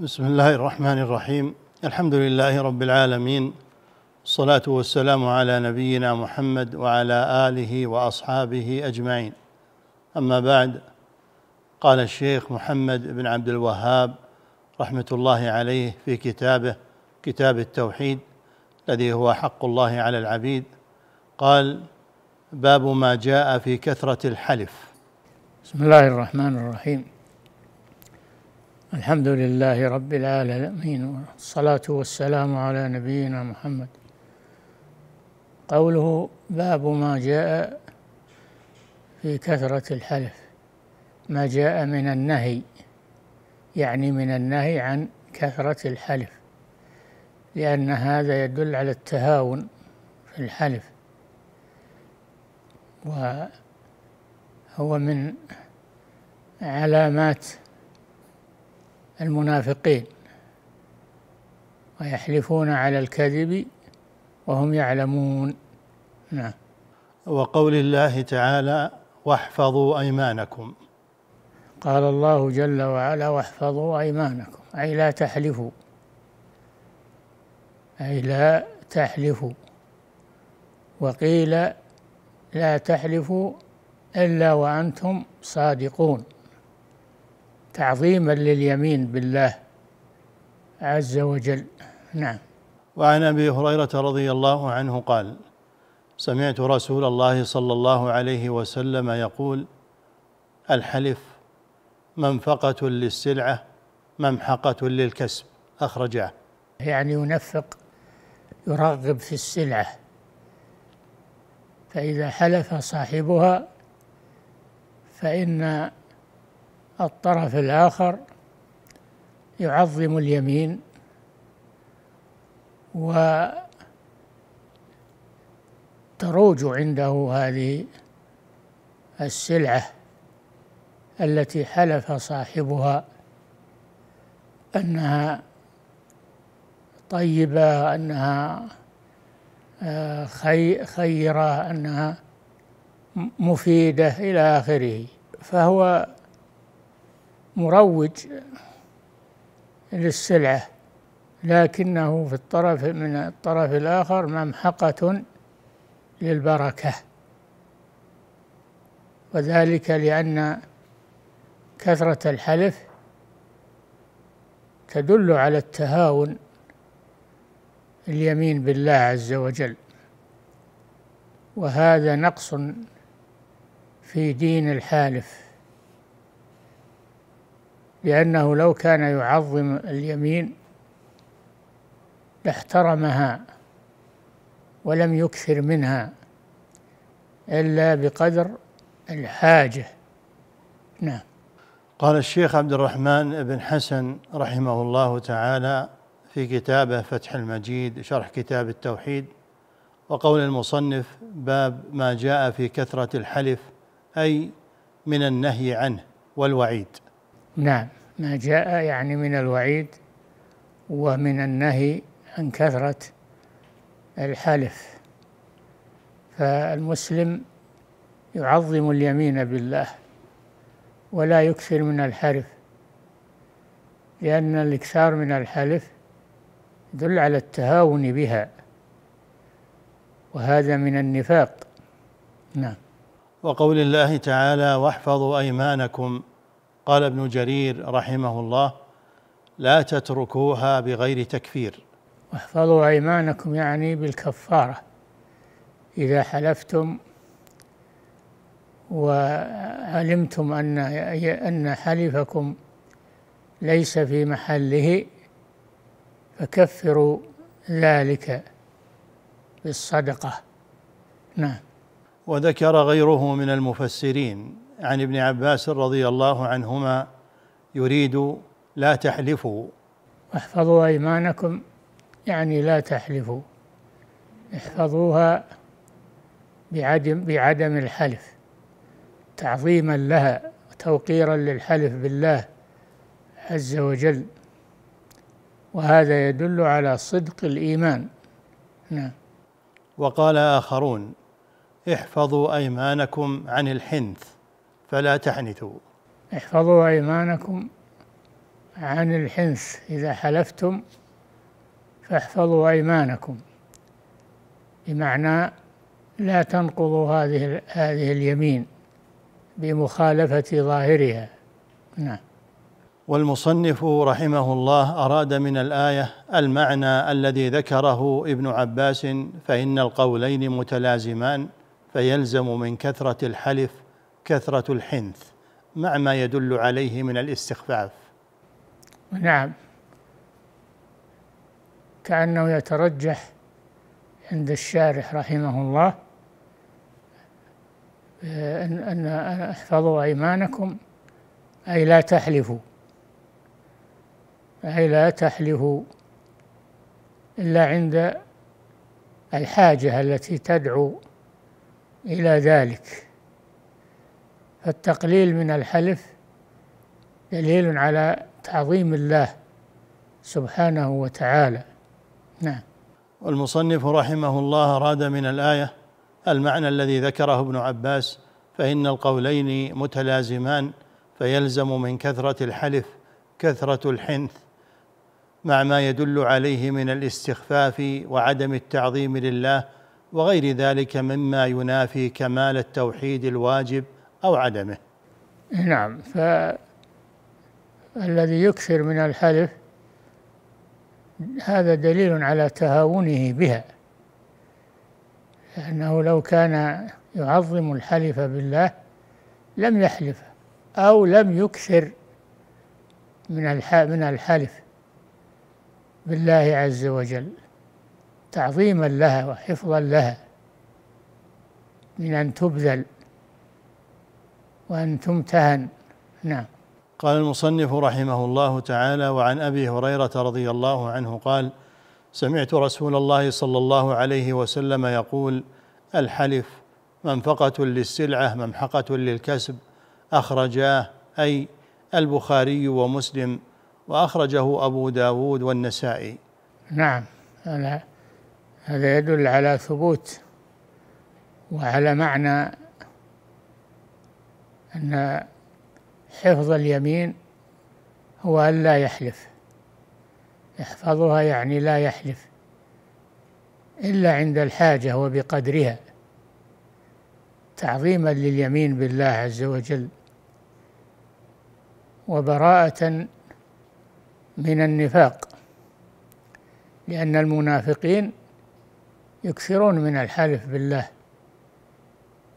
بسم الله الرحمن الرحيم الحمد لله رب العالمين الصلاه والسلام على نبينا محمد وعلى اله واصحابه اجمعين اما بعد قال الشيخ محمد بن عبد الوهاب رحمه الله عليه في كتابه كتاب التوحيد الذي هو حق الله على العبيد قال باب ما جاء في كثره الحلف بسم الله الرحمن الرحيم الحمد لله رب العالمين والصلاة والسلام على نبينا محمد قوله باب ما جاء في كثرة الحلف ما جاء من النهي يعني من النهي عن كثرة الحلف لأن هذا يدل على التهاون في الحلف وهو من علامات المنافقين ويحلفون على الكذب وهم يعلمون نعم وقول الله تعالى واحفظوا ايمانكم قال الله جل وعلا واحفظوا ايمانكم اي لا تحلفوا اي لا تحلفوا وقيل لا تحلفوا الا وانتم صادقون تعظيما لليمين بالله عز وجل نعم وعن ابي هريره رضي الله عنه قال سمعت رسول الله صلى الله عليه وسلم يقول الحلف منفقه للسلعه ممحقه للكسب اخرجه يعني ينفق يرغب في السلعه فاذا حلف صاحبها فان الطرف الآخر يعظم اليمين وتروج عنده هذه السلعة التي حلف صاحبها أنها طيبة أنها آه، خيرة أنها مفيدة إلى آخره فهو مروج للسلعة لكنه في الطرف من الطرف الآخر ممحقة للبركة وذلك لأن كثرة الحلف تدل على التهاون اليمين بالله عز وجل وهذا نقص في دين الحالف لأنه لو كان يعظم اليمين لاحترمها ولم يكثر منها إلا بقدر الحاجة نعم قال الشيخ عبد الرحمن بن حسن رحمه الله تعالى في كتابه فتح المجيد شرح كتاب التوحيد وقول المصنف باب ما جاء في كثرة الحلف أي من النهي عنه والوعيد نعم ما جاء يعني من الوعيد ومن النهي عن كثرة الحلف فالمسلم يعظم اليمين بالله ولا يكثر من الحلف لأن الإكثار من الحلف يدل على التهاون بها وهذا من النفاق نعم وقول الله تعالى واحفظوا أيمانكم قال ابن جرير رحمه الله لا تتركوها بغير تكفير واحفظوا ايمانكم يعني بالكفاره اذا حلفتم وعلمتم ان ان حلفكم ليس في محله فكفروا ذلك بالصدقه نعم وذكر غيره من المفسرين عن ابن عباس رضي الله عنهما يريد لا تحلفوا احفظوا ايمانكم يعني لا تحلفوا احفظوها بعدم بعدم الحلف تعظيما لها وتوقيرا للحلف بالله عز وجل وهذا يدل على صدق الايمان نعم وقال اخرون احفظوا ايمانكم عن الحنث فلا تحنثوا احفظوا أيمانكم عن الحنث إذا حلفتم فاحفظوا أيمانكم بمعنى لا تنقضوا هذه هذه اليمين بمخالفة ظاهرها نعم والمصنف رحمه الله أراد من الآية المعنى الذي ذكره ابن عباس فإن القولين متلازمان فيلزم من كثرة الحلف كثرة الحنث مع ما يدل عليه من الاستخفاف نعم كأنه يترجح عند الشارح رحمه الله أن احفظوا أيمانكم أي لا تحلفوا أي لا تحلفوا إلا عند الحاجة التي تدعو إلى ذلك فالتقليل من الحلف دليل على تعظيم الله سبحانه وتعالى نعم والمصنف رحمه الله أراد من الآية المعنى الذي ذكره ابن عباس فإن القولين متلازمان فيلزم من كثرة الحلف كثرة الحنث مع ما يدل عليه من الاستخفاف وعدم التعظيم لله وغير ذلك مما ينافي كمال التوحيد الواجب أو عدمه إيه نعم فالذي يكثر من الحلف هذا دليل على تهاونه بها لأنه لو كان يعظم الحلف بالله لم يحلف أو لم يكثر من من الحلف بالله عز وجل تعظيما لها وحفظا لها من أن تبذل وأن تمتهن نعم قال المصنف رحمه الله تعالى وعن أبي هريرة رضي الله عنه قال سمعت رسول الله صلى الله عليه وسلم يقول الحلف منفقة للسلعة ممحقة للكسب أخرجاه أي البخاري ومسلم وأخرجه أبو داود والنسائي نعم هذا يدل على ثبوت وعلى معنى أن حفظ اليمين هو أن لا يحلف يحفظها يعني لا يحلف إلا عند الحاجة وبقدرها تعظيما لليمين بالله عز وجل وبراءة من النفاق لأن المنافقين يكثرون من الحلف بالله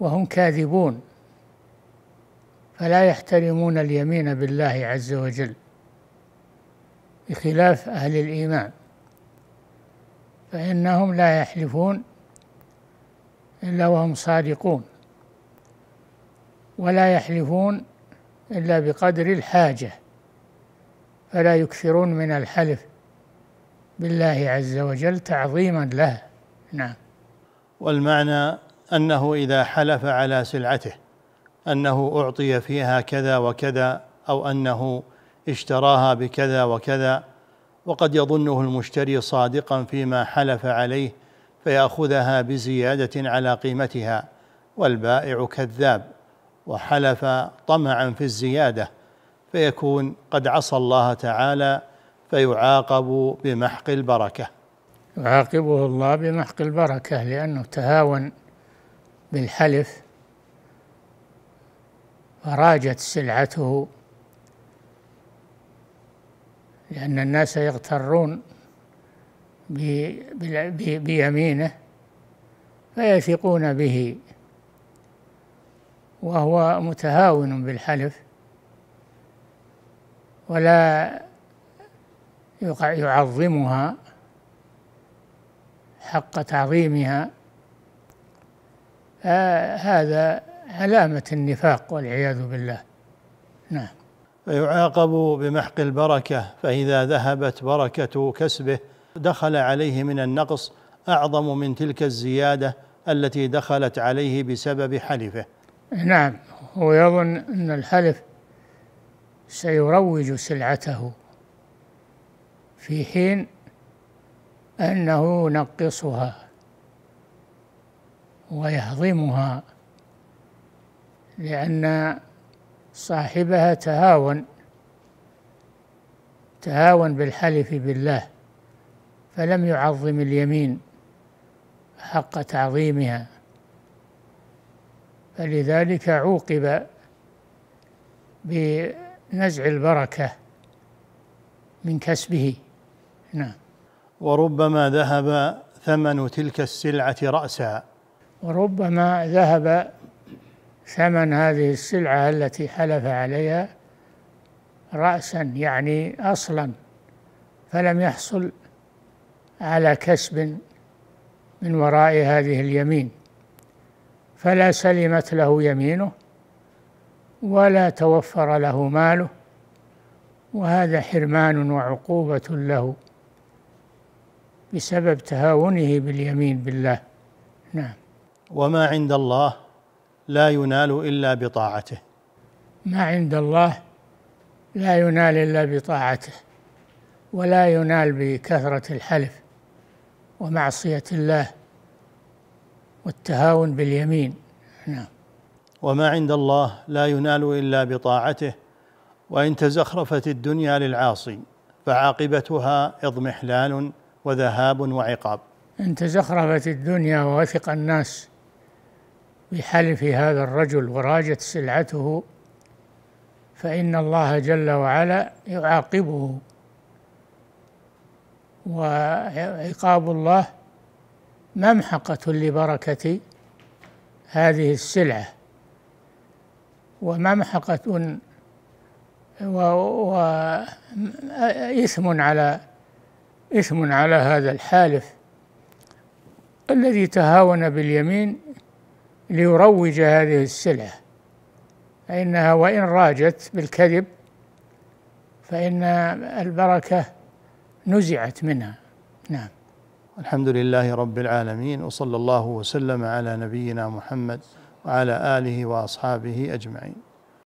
وهم كاذبون فلا يحترمون اليمين بالله عز وجل بخلاف أهل الإيمان فإنهم لا يحلفون إلا وهم صادقون ولا يحلفون إلا بقدر الحاجة فلا يكثرون من الحلف بالله عز وجل تعظيما له نعم والمعنى أنه إذا حلف على سلعته أنه أعطي فيها كذا وكذا أو أنه اشتراها بكذا وكذا وقد يظنه المشتري صادقا فيما حلف عليه فيأخذها بزيادة على قيمتها والبائع كذاب وحلف طمعا في الزيادة فيكون قد عصى الله تعالى فيعاقب بمحق البركة يعاقبه الله بمحق البركة لأنه تهاون بالحلف فراجت سلعته لأن الناس يغترون بيمينه فيثقون به وهو متهاون بالحلف ولا يعظمها حق تعظيمها آه، هذا علامة النفاق والعياذ بالله نعم فيعاقب بمحق البركة فإذا ذهبت بركة كسبه دخل عليه من النقص أعظم من تلك الزيادة التي دخلت عليه بسبب حلفه نعم هو يظن أن الحلف سيروج سلعته في حين أنه ينقصها ويهضمها لأن صاحبها تهاون تهاون بالحلف بالله فلم يعظم اليمين حق تعظيمها فلذلك عوقب بنزع البركة من كسبه نعم وربما ذهب ثمن تلك السلعة رأسها وربما ذهب ثمن هذه السلعة التي حلف عليها رأسا يعني أصلا فلم يحصل على كسب من وراء هذه اليمين فلا سلمت له يمينه ولا توفر له ماله وهذا حرمان وعقوبة له بسبب تهاونه باليمين بالله نعم وما عند الله لا ينال الا بطاعته ما عند الله لا ينال الا بطاعته ولا ينال بكثره الحلف ومعصيه الله والتهاون باليمين نعم وما عند الله لا ينال الا بطاعته وان تزخرفت الدنيا للعاصي فعاقبتها اضمحلال وذهاب وعقاب ان تزخرفت الدنيا ووثق الناس بحلف هذا الرجل وراجت سلعته فإن الله جل وعلا يعاقبه وعقاب الله ممحقة لبركة هذه السلعة وممحقة وإثم على إثم على هذا الحالف الذي تهاون باليمين ليروج هذه السلعة فإنها وإن راجت بالكذب فإن البركة نزعت منها نعم الحمد لله رب العالمين وصلى الله وسلم على نبينا محمد وعلى آله وأصحابه أجمعين